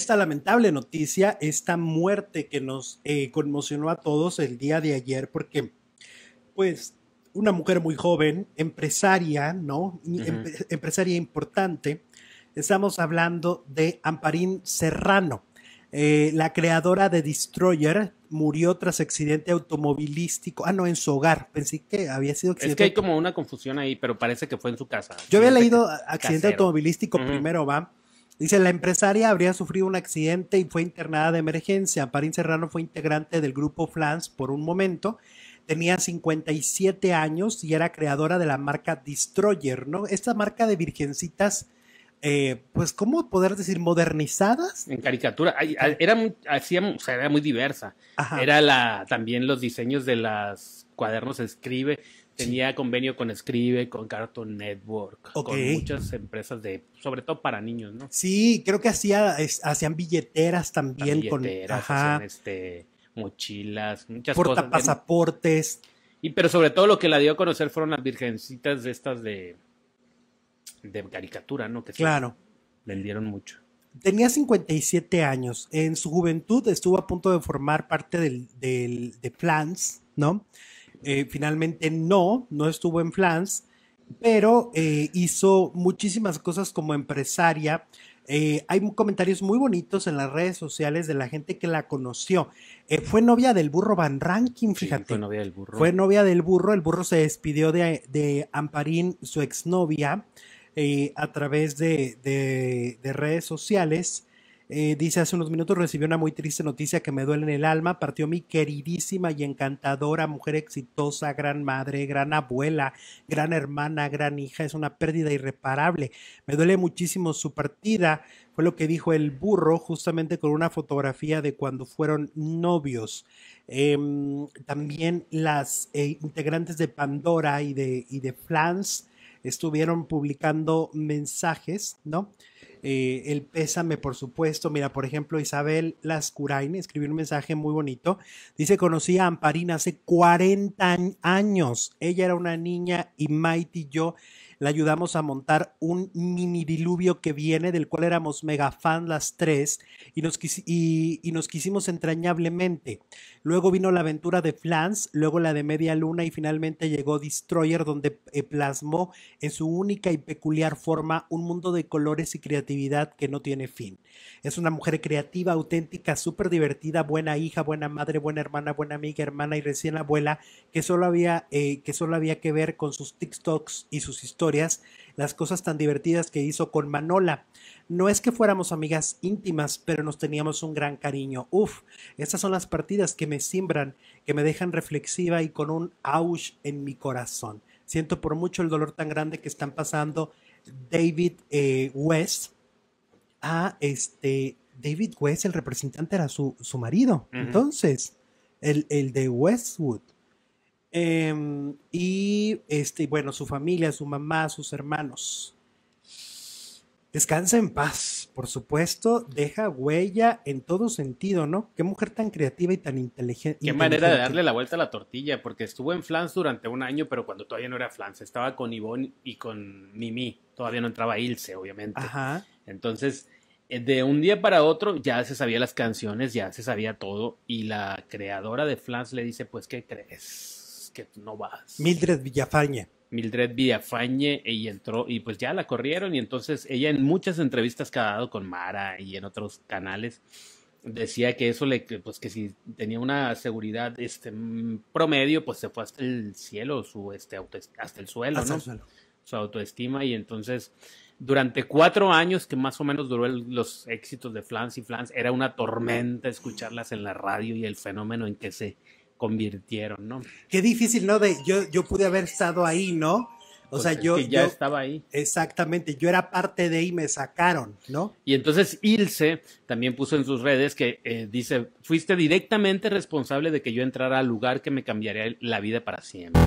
esta lamentable noticia, esta muerte que nos eh, conmocionó a todos el día de ayer, porque pues una mujer muy joven, empresaria, ¿no? empresaria importante, estamos hablando de Amparín Serrano. Eh, la creadora de Destroyer murió tras accidente automovilístico. Ah, no, en su hogar. Pensé que había sido accidente. Es que hay como una confusión ahí, pero parece que fue en su casa. Yo había leído accidente automovilístico primero, va. Dice, la empresaria habría sufrido un accidente y fue internada de emergencia. Parín Serrano fue integrante del grupo Flans por un momento. Tenía 57 años y era creadora de la marca Destroyer, ¿no? Esta marca de virgencitas, eh, pues, ¿cómo poder decir? Modernizadas. En caricatura. Era muy, era muy diversa. Era la, también los diseños de las cuadernos escribe tenía convenio con Escribe, con Cartoon Network, con muchas empresas de, sobre todo para niños, ¿no? Sí, creo que hacía, hacían billeteras también billeteras, con, este, mochilas, muchas cosas. pasaportes. Y pero sobre todo lo que la dio a conocer fueron las virgencitas de estas de, de caricatura, ¿no? Que claro. Vendieron mucho. Tenía 57 años. En su juventud estuvo a punto de formar parte de Plans, ¿no? Eh, finalmente no, no estuvo en Flans, pero eh, hizo muchísimas cosas como empresaria. Eh, hay comentarios muy bonitos en las redes sociales de la gente que la conoció. fue novia del burro Van Ranking, fíjate. fue novia del burro. El burro se despidió de, Amparín, su exnovia, eh, a través de redes sociales. Eh, dice, hace unos minutos recibió una muy triste noticia que me duele en el alma. Partió mi queridísima y encantadora mujer exitosa, gran madre, gran abuela, gran hermana, gran hija. Es una pérdida irreparable. Me duele muchísimo su partida. Fue lo que dijo el burro justamente con una fotografía de cuando fueron novios. Em, también las eh, integrantes de Pandora y de, y de Flans estuvieron publicando mensajes, ¿no? Eh, el pésame, por supuesto. Mira, por ejemplo, Isabel Lascurain escribió un mensaje muy bonito. Dice, conocí a Amparina hace 40 años. Ella era una niña y Mighty y yo la ayudamos a montar un mini diluvio que viene, del cual éramos mega fan las tres, y nos, y, nos quisimos entrañablemente. Luego vino la aventura de Flans, luego la de Media Luna, y finalmente llegó Destroyer, donde eh, plasmó en su única y peculiar forma un mundo de colores y creatividad que no tiene fin. Es una mujer creativa, auténtica, súper divertida, buena hija, buena madre, buena hermana, buena amiga, hermana y recién abuela, que solo había, eh, que, solo había que ver con sus TikToks y sus historias las cosas tan divertidas que hizo con Manola. No es que fuéramos amigas íntimas, pero nos teníamos un gran cariño. Uf, esas son las partidas que me simbran, que me dejan reflexiva y con un aus en mi corazón. Siento por mucho el dolor tan grande que están pasando David eh, West a ah, este David West, el representante era su, su marido. Entonces, el, el de Westwood. Em, y este, bueno, su familia, su mamá, sus hermanos. Descansa en paz, por supuesto, deja huella en todo sentido, ¿no? Qué mujer tan creativa y tan inteligente. Qué manera de darle la vuelta a la tortilla, porque estuvo en Flans durante un año, pero cuando todavía no era Flans, estaba con Ivonne y con Mimi, todavía no entraba Ilse, obviamente. Ajá. Entonces, eh, de un día para otro ya se sabía las canciones, ya se sabía todo, y la creadora de Flans le dice, pues, ¿qué crees? que no vas. Mildred Villafañe. Mildred Villafañe, y entró y pues ya la corrieron y entonces ella en muchas entrevistas que ha dado con Mara y en otros canales decía que eso le, pues que si tenía una seguridad este mm, promedio, pues se fue hasta el cielo, su este hasta el suelo, Su autoestima y entonces durante cuatro años que más o menos duró los éxitos de Flans y Flans, era una tormenta escucharlas en la radio y el fenómeno en que se convirtieron, ¿no? Qué difícil, ¿no? De, yo, yo pude haber estado ahí, ¿no? O pues sea, yo. ya estaba ahí. Exactamente, yo era parte de ahí, me sacaron, ¿no? Y entonces Ilse también puso en sus redes que eh, dice: Fuiste directamente responsable de que yo entrara al lugar que me cambiaría la vida para siempre.